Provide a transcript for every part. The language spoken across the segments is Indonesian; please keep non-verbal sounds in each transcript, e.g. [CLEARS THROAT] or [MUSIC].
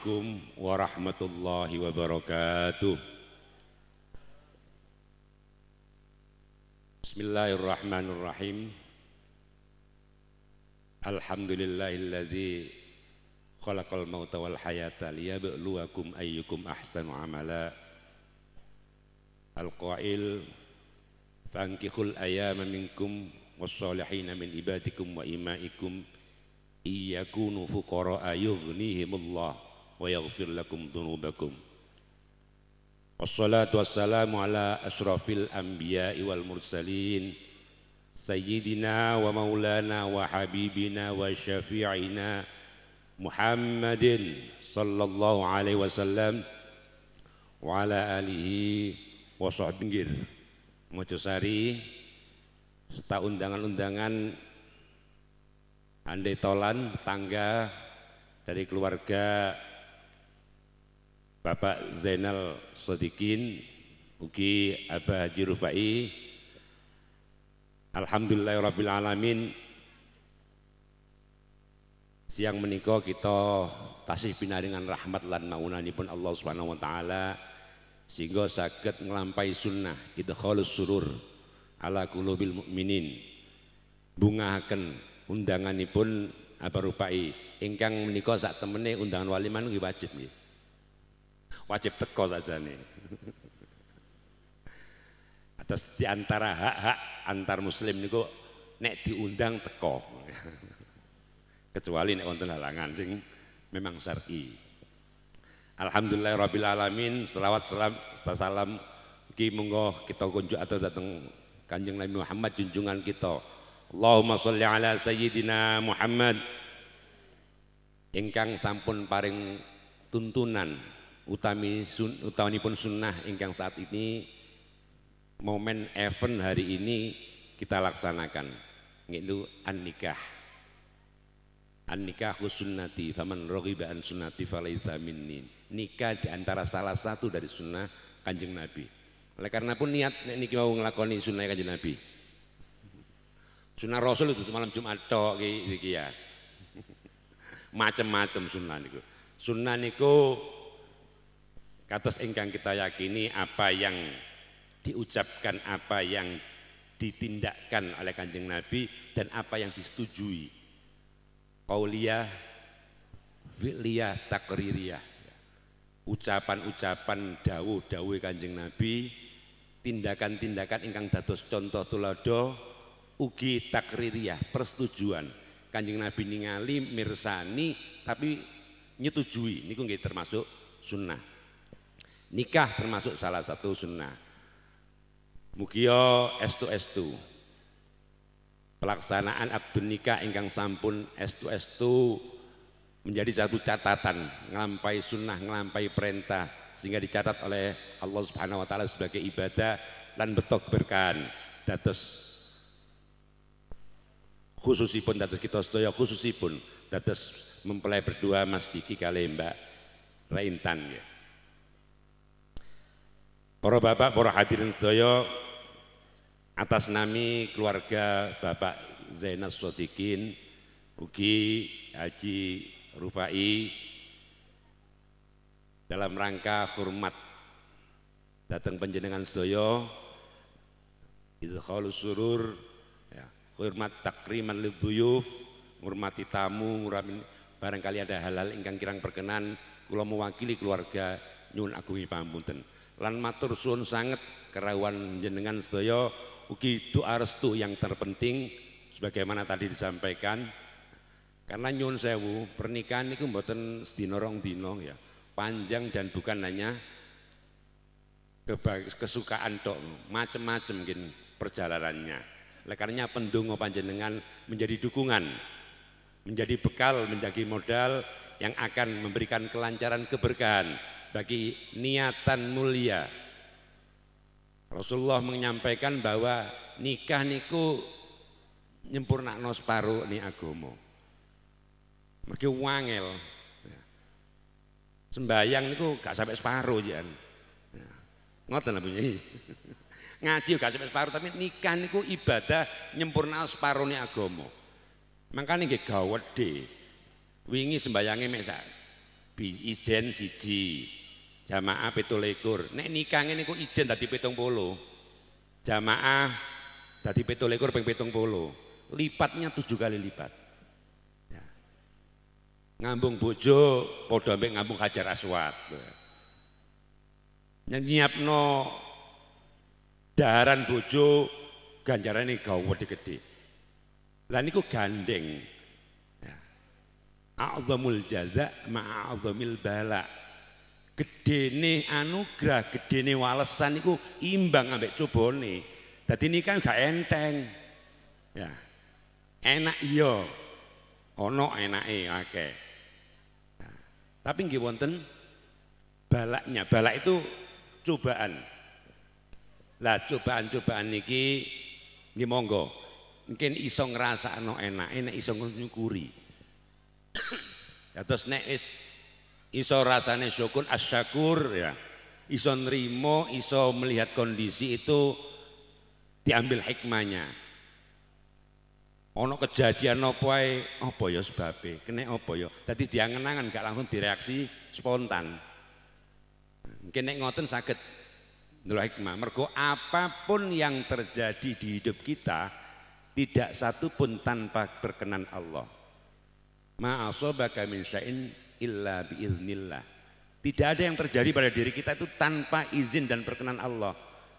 عليكم ورحمة الله وبركاته بسم الله الرحمن الرحيم الحمد لله الذي خلق الموت والحياة ليبلوكم أيكم أحسن عملا القائل فانكحوا الأيام منكم والصالحين من إبادكم وإمائكم إن يكونوا فقراء يغنيهم الله ويغفر لكم ذنوبكم والصلاة والسلام على أشرف الأنبياء والمرسلين سيدنا ومولانا وحبيبنا وشفيعنا محمد صلى الله عليه وسلم وعلى آله وصحبه Mojosari serta undangan-undangan andai tolan, tangga dari keluarga Bapak Zainal Sodikin, Uki Abah Haji Rufai Alhamdulillahirrabbilalamin, siang menikah kita tasih dengan rahmat dan lan pun Allah Subhanahu wa taala sehingga sakit melampaui sunnah kita idkhalus surur ala kulubil bunga mukminin undangan pun apa rupai ingkang menikah saat temene undangan waliman nggih wajib nih. Wajib teko saja nih. [LAUGHS] atas di antara hak-hak antar muslim niku nek diundang teko. [LAUGHS] Kecuali nek wonten halangan sing memang syar'i. Alhamdulillah rabbil alamin, selawat salam salam ki monggo kita kunjuk atau datang Kanjeng Nabi Muhammad junjungan kita. Allahumma sholli ala sayyidina Muhammad ingkang sampun paring tuntunan utami sun, pun sunnah ingkang saat ini momen event hari ini kita laksanakan yaitu an-nikah an-nikah sunnati faman raghiba an sunnati falaita minni nikah diantara salah satu dari sunnah kanjeng Nabi oleh karena pun niat ini niki mau nglakoni sunnah kanjeng Nabi sunnah Rasul itu malam Jumat tok gitu ya [LAUGHS] macam-macam sunnah niku sunnah niku Kados ingkang kita yakini apa yang diucapkan, apa yang ditindakkan oleh Kanjeng Nabi dan apa yang disetujui. Qauliyah, fi'liyah, takririyah. Ucapan-ucapan dawuh-dawuh Kanjeng Nabi, tindakan-tindakan ingkang dados contoh tulodo ugi takririyah, persetujuan. Kanjeng Nabi ningali mirsani tapi nyetujui niku nggih termasuk sunnah. Nikah termasuk salah satu sunnah. Mugio s 2 Pelaksanaan abdun nikah ingkang sampun s2s2 menjadi satu catatan ngelampai sunnah, ngelampai perintah sehingga dicatat oleh Allah Subhanahu wa taala sebagai ibadah dan betok berkan dados khususipun dados kita sedaya khususipun dados mempelai berdua Mas Diki kali Mbak Raintan ya. Para bapak, para hadirin sedaya, atas nami keluarga Bapak Zainal Sodikin, Ugi Haji Rufai, dalam rangka hormat datang penjenengan sedaya, idkhalus surur, ya, hormat takriman liduyuf, menghormati tamu, ngurami barangkali ada halal ingkang kirang perkenan, kula mewakili keluarga Nyun Agungi Pamunten lan matur suun sangat kerawan jenengan sedaya ugi doa restu yang terpenting sebagaimana tadi disampaikan karena nyun sewu pernikahan itu mboten sedina rong ya panjang dan bukan hanya kesukaan tok macem-macem mungkin perjalanannya oleh pendungo panjenengan menjadi dukungan menjadi bekal menjadi modal yang akan memberikan kelancaran keberkahan bagi niatan mulia. Rasulullah menyampaikan bahwa nikah niku nyempurna nos paru ni agomo, Mergi wangel. Sembayang niku gak sampai separo jan. Ngoten lah bunyi. [LAUGHS] Ngaji gak sampai separuh tapi nikah niku ibadah nyempurna separo ni agomo. Makane nggih deh, Wingi sembayangnya mek sak ijen siji, jamaah lekor, nek nikah ini iku ijen tadi petong polo jamaah tadi dadi petulekur peng petong polo lipatnya tujuh kali lipat ya. ngambung bojo podo ambek ngambung hajar aswat ya. nyiapno daharan bojo ganjaran ganjarane gawa gede lah niku gandeng ya. a'zamul jaza ma'a'zamil bala' gedene anugrah, gedene walesan itu imbang ambek cobone. Dadi kan gak enteng. Ya. Enak iya. Ono enake akeh. Nah, tapi nggih wonten balaknya. Balak itu cobaan. Lah cobaan-cobaan niki nggih monggo. Mungkin iso ngrasakno enak enak iso nyukuri. Ya terus nek wis iso rasane syukur asyakur ya iso nrimo iso melihat kondisi itu diambil hikmahnya ono kejadian apa ae apa ya sebabe kene apa ya dadi dia gak langsung direaksi spontan mungkin nek ngoten sakit, ndelok hikmah mergo apapun yang terjadi di hidup kita tidak satu pun tanpa berkenan Allah Ma'asobah asabaka min illa biiznillah. Tidak ada yang terjadi pada diri kita itu tanpa izin dan perkenan Allah.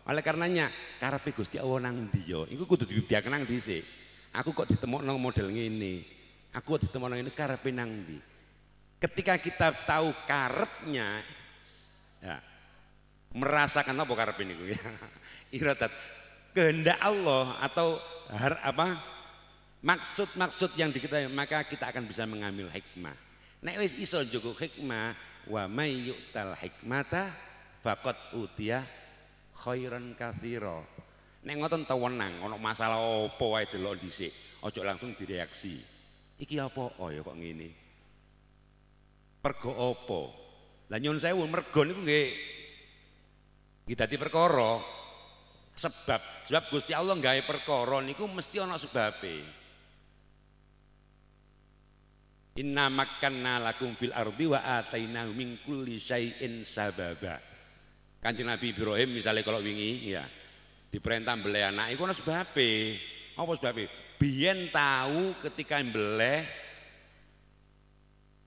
Oleh karenanya karepe Gusti Allah nang ndi yo? Iku kudu kenang nang dhisik. Aku kok nang model ngene. Aku kok nang ini karepe nang di. Ketika kita tahu karepnya ya, merasakan apa karepe ini ya. [LAUGHS] Iradat kehendak Allah atau har, apa maksud-maksud yang diketahui maka kita akan bisa mengambil hikmah. Nek wis iso jogo hikmah wa may yu'tal hikmata faqad utiya khairan katsira. Nek ngoten tewenang ana masalah apa wae delok dhisik, aja langsung direaksi. Iki apa oh, ya kok ngene? Pergo apa? Lah nyun sewu mergo niku nggih nggih dadi perkara. Sebab sebab Gusti Allah gawe perkara niku mesti ana sebabe. Inna makanna lakum fil ardi wa atainahu min kulli syai'in sababa. Kanjeng Nabi Ibrahim misalnya kalau wingi ya diperintah mbeleh anak iku ono sebabe. Apa sebabe? Biyen tahu ketika mbeleh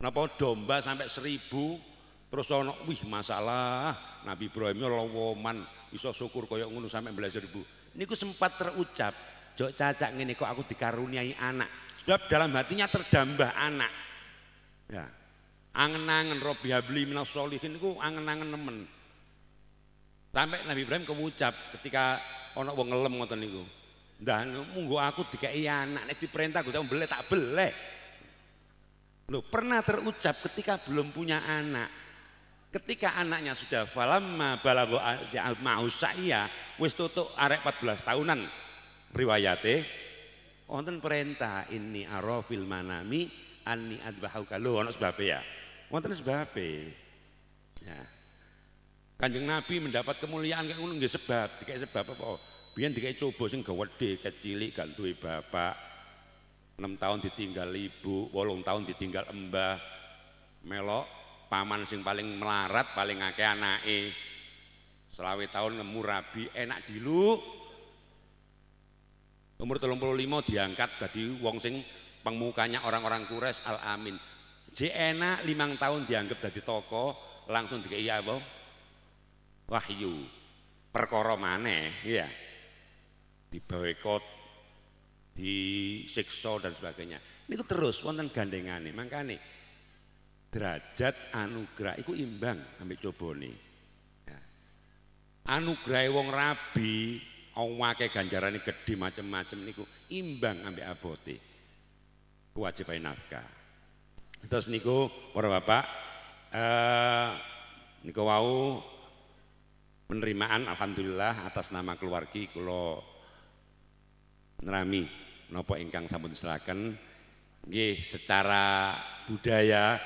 napa domba sampai seribu terus ono wih masalah Nabi Ibrahim lawoman iso syukur koyok ngono sampai mbeleh seribu. Niku sempat terucap, jok cacak ngene kok aku dikaruniai anak. Sebab dalam hatinya terdambah anak. Ya. Angen-angen Robi habli minas solihin itu angen-angen nemen. Sampai Nabi Ibrahim kemucap ketika ana wong ngelem ngoten niku. Dan munggu aku dikei anak nek diperintah Gusti mbeleh tak beleh. Loh, pernah terucap ketika belum punya anak. Ketika anaknya sudah falamma balago ma'usya wis tutuk arek 14 tahunan riwayate wonten perintah ini arafil manami anni adbahauka kalu ono sebab ya wonten sebabe ya Kanjeng Nabi mendapat kemuliaan kayak ngono nggih sebab dikai sebab apa biyen dikai coba sing gawedhe kecilik gak duwe bapak 6 tahun ditinggal ibu 8 tahun ditinggal embah melok paman sing paling melarat paling akeh anake selawe tahun ngemu rabi enak dilu Umur 35 diangkat tadi wong sing pemukanya orang-orang Kures Al Amin. Jena limang tahun dianggap dari toko langsung dikei apa? Wahyu. Perkara maneh, iya. boycott di sekso dan sebagainya. Ini terus wonten gandengane. Makane derajat anugerah ikut imbang ambek coba Ya. Anugerah wong rabi ganjaran ini gede macam-macam niku imbang ambek abote kewajiban nafkah terus niku para bapak eh, niku wau penerimaan alhamdulillah atas nama keluarga kulo nerami nopo ingkang sampun silakan nggih secara budaya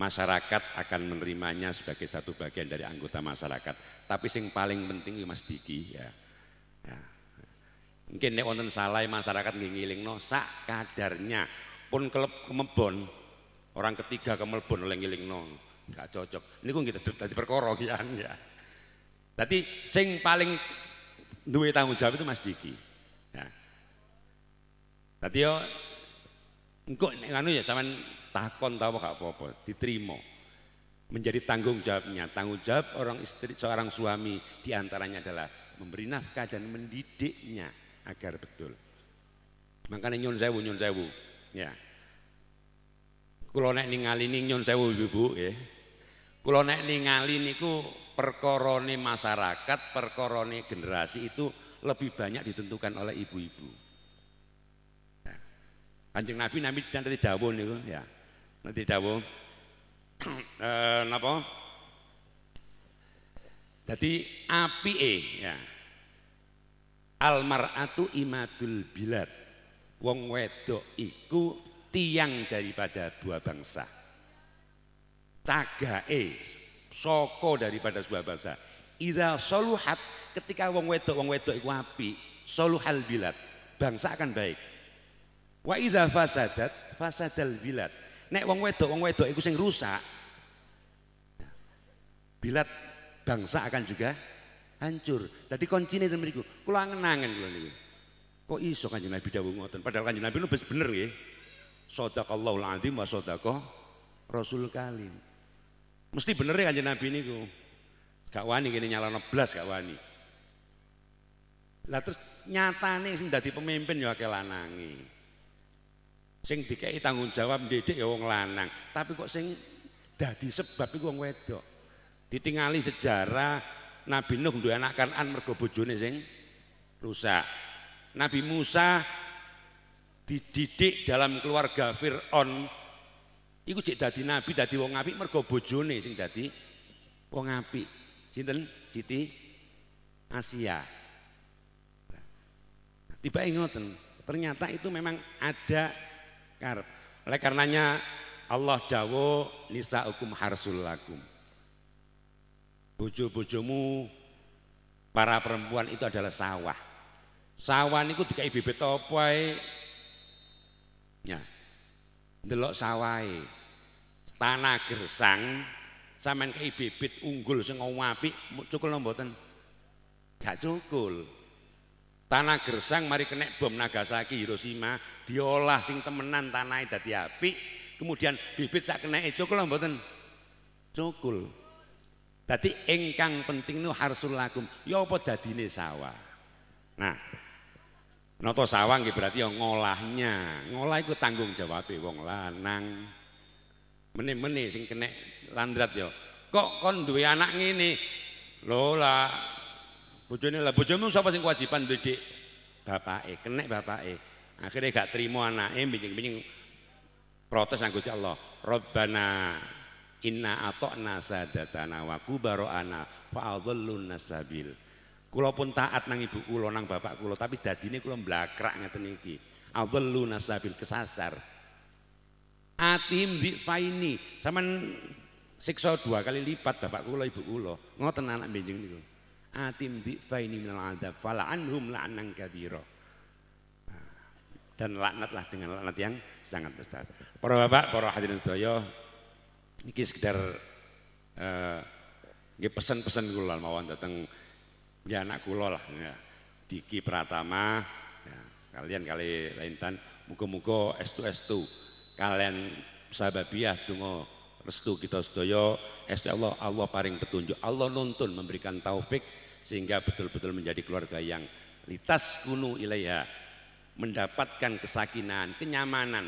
masyarakat akan menerimanya sebagai satu bagian dari anggota masyarakat. Tapi sing paling penting Mas Diki ya. Mungkin nek wonten salah masyarakat nggih ngilingno sak kadarnya pun klub kemebon orang ketiga kemelbon oleh ngilingno gak cocok. ini kok kita tadi kian ya. Tadi ya. sing paling duwe tanggung jawab itu Mas Diki. Ya. Tadi yo engko nek anu ya sampean takon tahu gak apa-apa, diterima. Menjadi tanggung jawabnya. Tanggung jawab orang istri seorang suami diantaranya adalah memberi nafkah dan mendidiknya agar betul. Makanya nyun sewu nyun sewu. Ya. Kalau naik ningali ning nyun sewu Ibu ya. Kalau naik ningali ku perkorone masyarakat, perkoroni generasi itu lebih banyak ditentukan oleh ibu-ibu. Ya. Kanjeng Nabi Nabi dan tadi dawuh niku ya. Nanti dawuh [CLEARS THROAT] eh napa? Jadi api e, ya. Almaratu imadul bilad. Wong wedok iku tiang daripada dua bangsa. tagae, soko daripada sebuah bangsa. Ida soluhat ketika wong wedok wong wedok iku api, soluhal bilad. Bangsa akan baik. Wa ida fasadat, fasadal bilad. Nek wong wedok wong wedok iku sing rusak. bilat bangsa akan juga hancur. Dadi koncine itu, mriku. Kula angen-angen kula ini, Kok iso Kanjeng Nabi dawuh ngotot. Padahal Kanjeng Nabi lu bener nggih. Allah azim wa shadaqa Rasul Kalim. Mesti bener ya Kanjeng ini ku. Gak wani gini nyala neblas gak wani. Lah terus nyata nih sing dadi pemimpin ya akeh lanange. Sing dikei tanggung jawab dede ya wong lanang, tapi kok sing dadi sebab iku wong wedok ditingali sejarah Nabi Nuh duwe anak kanan mergo sing rusak Nabi Musa dididik dalam keluarga Fir'aun iku cek dadi nabi dadi wong apik mergo bojone sing dadi wong apik sinten Siti Asia tiba ingoten, ternyata itu memang ada karena oleh karenanya Allah dawo nisa hukum lakum bojo-bojomu para perempuan itu adalah sawah. Sawah niku dikai bibit apa ae. Ya. Delok sawah Tanah gersang sampean kei bibit unggul sing apik cukul mboten? Gak cukul. Tanah gersang mari kena bom Nagasaki Hiroshima diolah sing temenan itu e dadi apik kemudian bibit sak kena cukul mboten? Cukul. Dadi ingkang penting nu harsul lakum. Ya apa dadine sawah. Nah, nata sawah nggih berarti ya ngolahnya. Ngolah iku tanggung jawabe wong lanang. Mene-mene sing kenek landrat ya. Kok kon duwe anak ngene? lola, lah bojone lah bojomu sapa sing kewajiban duwe Bapake, kena bapake. Akhirnya gak terima anake, binjing-binjing protes nang Allah. Rabbana Inna atokna sadatana wa kubaro'ana fa'adhallun nasabil. Kulo pun taat nang ibu kulo nang bapak kulo tapi dadine kulo mblakrak ngeten iki. Adhallun nasabil kesasar. Atim di faini, sampean siksa dua kali lipat bapak kulo ibu kulo ngoten anak benjing niku. Atim di faini minal adab fala anhum la'nan kabiro. Nah, dan laknatlah dengan laknat yang sangat besar. Para bapak, para hadirin sedaya, ini sekedar eh, uh, pesan-pesan kula mawon dateng ya anak kula lah ya. Diki Pratama ya, sekalian kali laintan muga-muga S2 kalian sahababiah tunggu restu kita sedaya estu Allah Allah paring petunjuk Allah nuntun memberikan taufik sehingga betul-betul menjadi keluarga yang litas kunu ilaiha mendapatkan kesakinan kenyamanan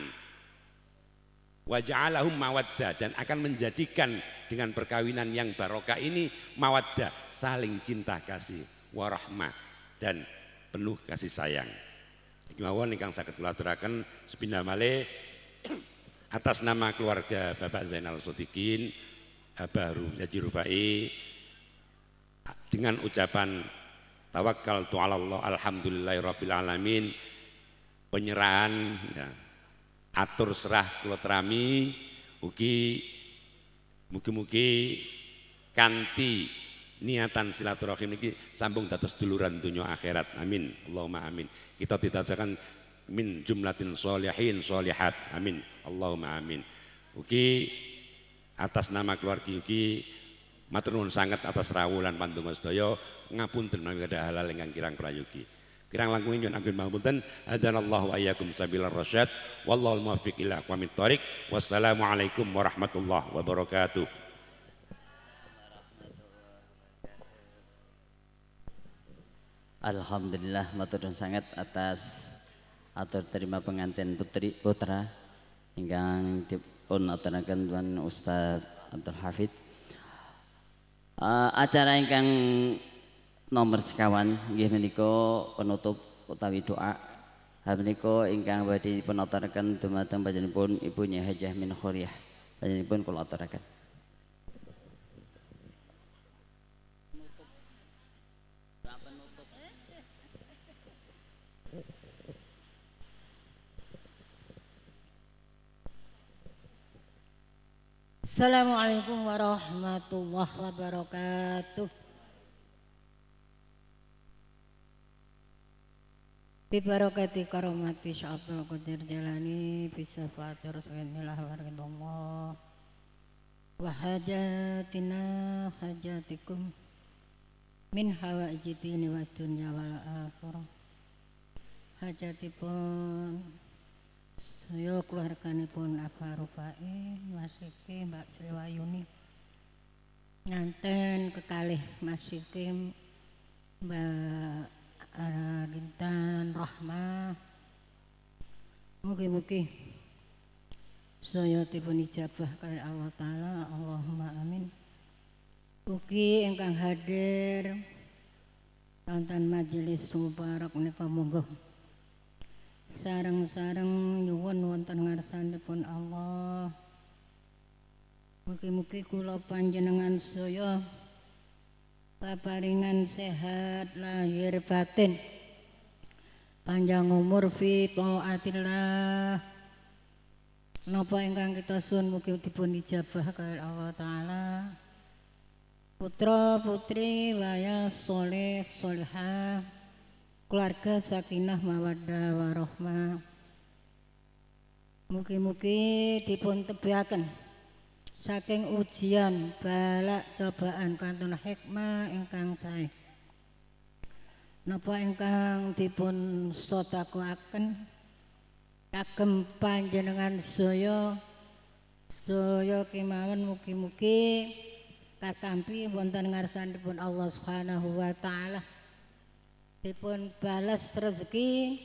Wajahalahum mawadda dan akan menjadikan dengan perkawinan yang barokah ini mawadda saling cinta kasih warahmah dan penuh kasih sayang. Kemauan ingkang saged kula terakan sepindah malih [CLEARS THROAT] atas nama keluarga Bapak Zainal Sodikin Baru Haji Rufai dengan ucapan tawakal tu'alallah alhamdulillahirabbil penyerahan ya, atur serah kula trami ugi mugi-mugi kanti niatan silaturahim niki sambung dados duluran dunia akhirat. Amin. Allahumma amin. Kita ditajakan min jumlatin sholihin sholihat Amin. Allahumma amin. Ugi atas nama keluarga ugi matur sangat atas rawulan lan pandonga sedaya ngapunten terima kada halal ingkang kirang prayogi. Kirang langkung nyuwun agung mahmudan hadanallahu ayyakum sabilar rasyad wallahu muwaffiq ila aqwamit Wassalamu wassalamualaikum warahmatullahi wabarakatuh. Alhamdulillah matur sangat atas atur terima pengantin putri putra ingkang dipun aturaken Tuan Ustaz Abdul Hafid. Uh, eh, acara ingkang nomor sekawan nggih menika penutup utawi doa menika ingkang badhe dipunaturaken dumateng panjenenganipun Ibu Nyai Hajah Min Khuriyah panjenenganipun kula aturaken Assalamualaikum warahmatullahi wabarakatuh Bibarokati karomati syafal kudir jalani bisa Bisafati rasulillah waridullah Wahajatina hajatikum Min hawa ijitini wa dunya wal akhirah Hajatipun Suyo keluarganipun Abah Rubai Masiki Mbak Sriwayuni Nganten kekalih Masiki Mbak Bintan Rahmah Mugi-mugi Saya dipun ijabah kali Allah Ta'ala Allahumma amin Mugi engkang hadir Tantan majelis mubarak menika sarang sarang sarang nyuwun wonten ngarsanipun Allah Mugi-mugi kula panjenengan saya paparingan sehat lahir batin panjang umur fi taatillah napa ingkang kita sun mugi dipun ijabah kalih Allah taala putra putri waya soleh solha keluarga sakinah mawaddah warahmah mugi-mugi dipun tebiaken saking ujian balak cobaan kantun hikmah ingkang saya napa engkang dipun sotaku akan kagem panjenengan soyo soyo kemawan muki-muki katampi wonten ngarsan dipun Allah subhanahu wa ta'ala dipun balas rezeki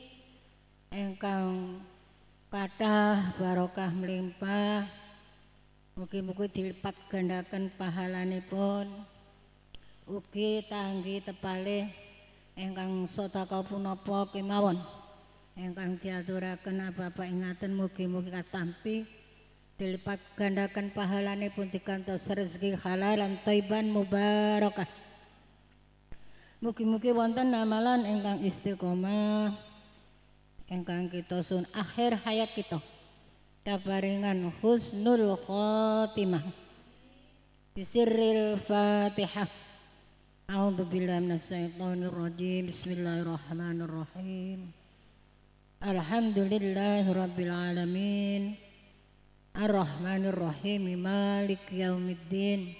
Engkang kathah barokah melimpah Mugi-mugi dilipat gandakan pahalane pun. Ugi tanggi tepali engkang sota kapunapa kemawon. Engkang diaturaken Bapak ingaten mugi-mugi katampi dilipat gandakan pahalane pun dikantos rezeki halal lan thayyiban mubarakah. Mugi-mugi wonten namalan engkang istiqomah engkang kita sun akhir hayat kita. kaparingan husnul khotimah bisirril fatihah A'udzu billahi minasyaitonir rajim. Bismillahirrahmanirrahim. rabbil alamin. Ar-Rahmanirrahim Malik yaumiddin.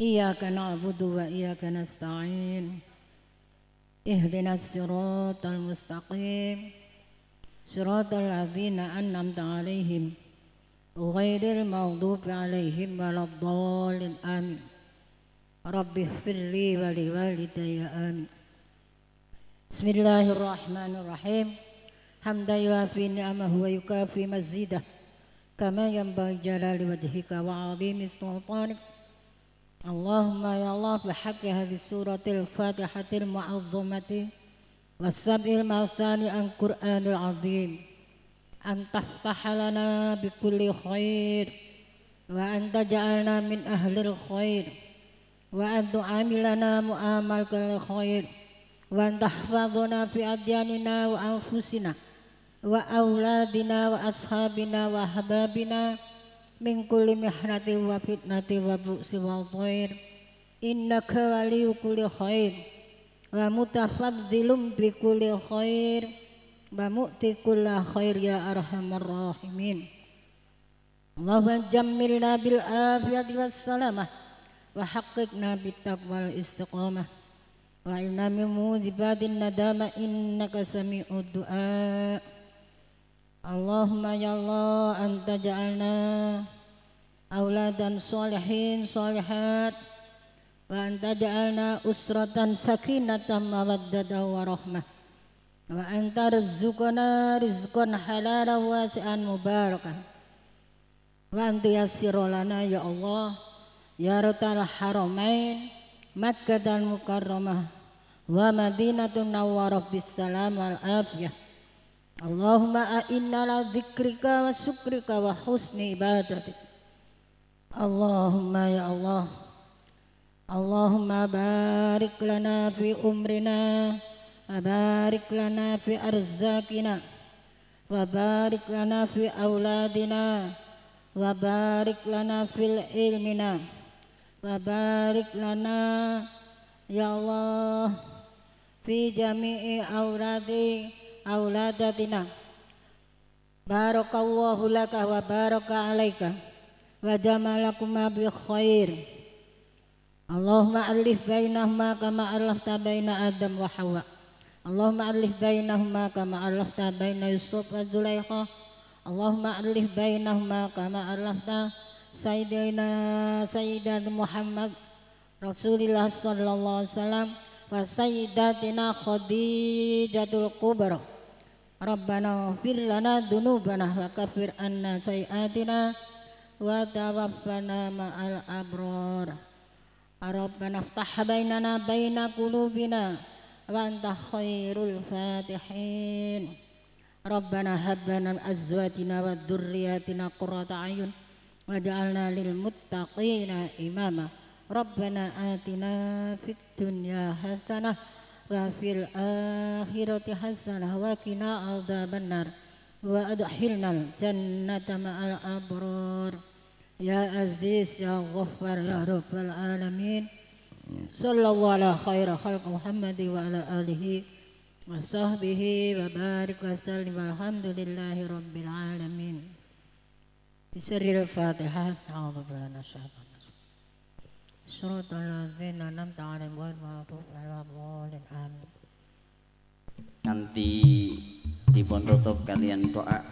Iyaka na'budu wa iyaka nasta'in. Ihdinas siratal mustaqim. صراط الذين أنعمت عليهم غير المغضوب عليهم ولا الضالين آمين رب اغفر لي ولوالدي آمين بسم الله الرحمن الرحيم حمدا يوافي نعمه ويكافي مزيده كما ينبغي جلال وجهك وعظيم سلطانك اللهم يا الله بحق هذه السورة الفاتحة المعظمة wasabil masani an Qur'anil azim antah tahalana bi kulli khair wa anta ja'alna min ahlil khair wa anta amilana mu'amal kal khair wa tahfazuna fi adyanina wa anfusina wa auladina wa ashabina wa hababina min kulli mihnati wa fitnati wa bu'si wa dhair innaka waliyyu kulli khair wa mutafadzilum bi kulli khair wa mu'ti kulla khair ya arhamar rahimin Allahumma jammilna bil afiyati was salamah wa haqqiqna bit taqwal istiqamah wa inna min mujibadin nadama innaka sami'ud du'a Allahumma ya Allah anta ja'alna auladan solihin solihat wa anta ja'alna usratan sakinatan mawaddatan wa rahmah wa anta rizqana rizqan halalan wasi'an mubarakan wa anta yassirolana ya Allah ya ratal haramain Makkah dan Mukarramah wa Madinatun Nawwarah bisalam wal afiyah Allahumma a'inna la dzikrika wa syukrika wa husni ibadatik Allahumma ya Allah Allahumma barik lana fi umrina wa barik fi arzakina wa barik lana fi auladina wa fil ilmina wa barik ya Allah fi jami'i auradi auladatina barakallahu laka wa baraka alaika khair Allahumma alif bainahuma kama alafta baina Adam wa Hawa. Allahumma alif bainahuma kama alafta baina Yusuf wa Zulaikha. Allahumma alif bainahuma kama ta Sayyidina Sayyidat Muhammad Rasulullah sallallahu alaihi wasallam wa sayyidatina Khadijatul Kubra. Rabbana fir lana dhunubana wa kafir anna sayyatina wa tawaffana ma'al abrara. ربنا افتح بيننا بين قلوبنا وأنت خير الفاتحين ربنا هب لنا من أزواجنا وذرياتنا قرة أعين واجعلنا للمتقين إماما ربنا آتنا في الدنيا حسنة وفي الآخرة حسنة وقنا عذاب النار وأدخلنا الجنة مع الأبرار Ya Aziz Ya Ghaffar Ya Rabbal Alamin ya. Sallallahu ala khaira khalq wa ala alihi wa sahbihi wa barik wa sallim walhamdulillahi rabbil alamin Isri al-Fatiha A'udhu Nanti di pondok kalian doa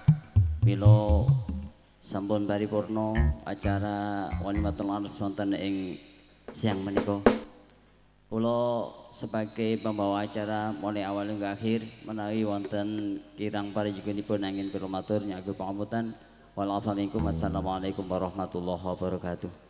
bila sampun paripurna acara Wanimatul Ars wonten ing siang menika. Kula sebagai pembawa acara mulai awal hingga akhir menawi wonten kirang parijukunipun angin kula matur nyaku pangamutan. Wal afaminkum wassalamualaikum warahmatullahi wabarakatuh.